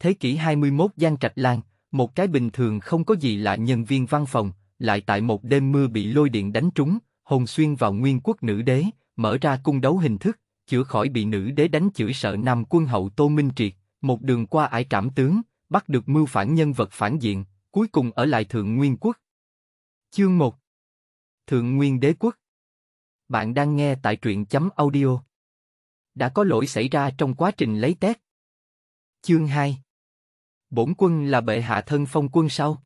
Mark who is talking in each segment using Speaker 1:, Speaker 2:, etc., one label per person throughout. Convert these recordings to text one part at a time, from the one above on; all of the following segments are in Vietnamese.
Speaker 1: Thế kỷ 21 Giang Trạch Lan, một cái bình thường không có gì lạ nhân viên văn phòng, lại tại một đêm mưa bị lôi điện đánh trúng, hồn xuyên vào nguyên quốc nữ đế, mở ra cung đấu hình thức, chữa khỏi bị nữ đế đánh chửi sợ nam quân hậu Tô Minh Triệt, một đường qua ải cảm tướng, bắt được mưu phản nhân vật phản diện, cuối cùng ở lại Thượng Nguyên Quốc. Chương 1 Thượng Nguyên Đế Quốc Bạn đang nghe tại truyện chấm audio. Đã có lỗi xảy ra trong quá trình lấy test. Chương 2 Bổn quân là bệ hạ thân phong quân sau.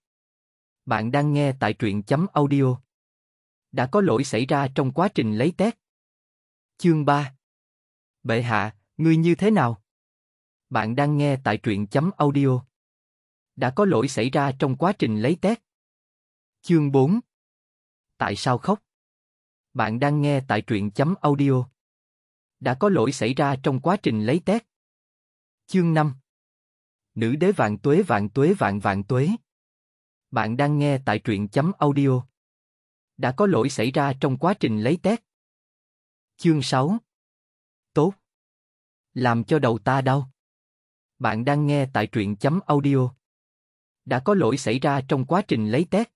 Speaker 1: Bạn đang nghe tại truyện chấm audio. Đã có lỗi xảy ra trong quá trình lấy tét. Chương 3 Bệ hạ, ngươi như thế nào? Bạn đang nghe tại truyện chấm audio. Đã có lỗi xảy ra trong quá trình lấy tét. Chương 4 Tại sao khóc? Bạn đang nghe tại truyện chấm audio. Đã có lỗi xảy ra trong quá trình lấy tét. Chương 5 nữ đế vạn tuế vạn tuế vạn vạn tuế. Bạn đang nghe tại truyện chấm audio. Đã có lỗi xảy ra trong quá trình lấy tét Chương 6 Tốt Làm cho đầu ta đau. Bạn đang nghe tại truyện chấm audio. Đã có lỗi xảy ra trong quá trình lấy tét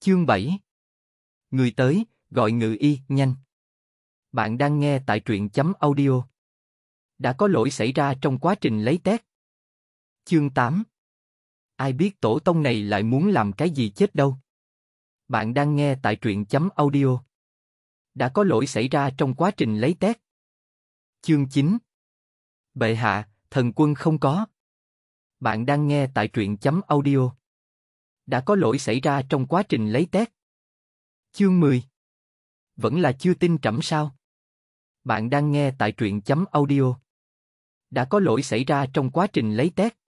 Speaker 1: Chương 7 Người tới, gọi ngự y, nhanh. Bạn đang nghe tại truyện chấm audio. Đã có lỗi xảy ra trong quá trình lấy tét Chương 8 Ai biết tổ tông này lại muốn làm cái gì chết đâu? Bạn đang nghe tại truyện chấm audio. Đã có lỗi xảy ra trong quá trình lấy tét. Chương 9 Bệ hạ, thần quân không có. Bạn đang nghe tại truyện chấm audio. Đã có lỗi xảy ra trong quá trình lấy tét. Chương 10 Vẫn là chưa tin trẫm sao? Bạn đang nghe tại truyện chấm audio. Đã có lỗi xảy ra trong quá trình lấy tét.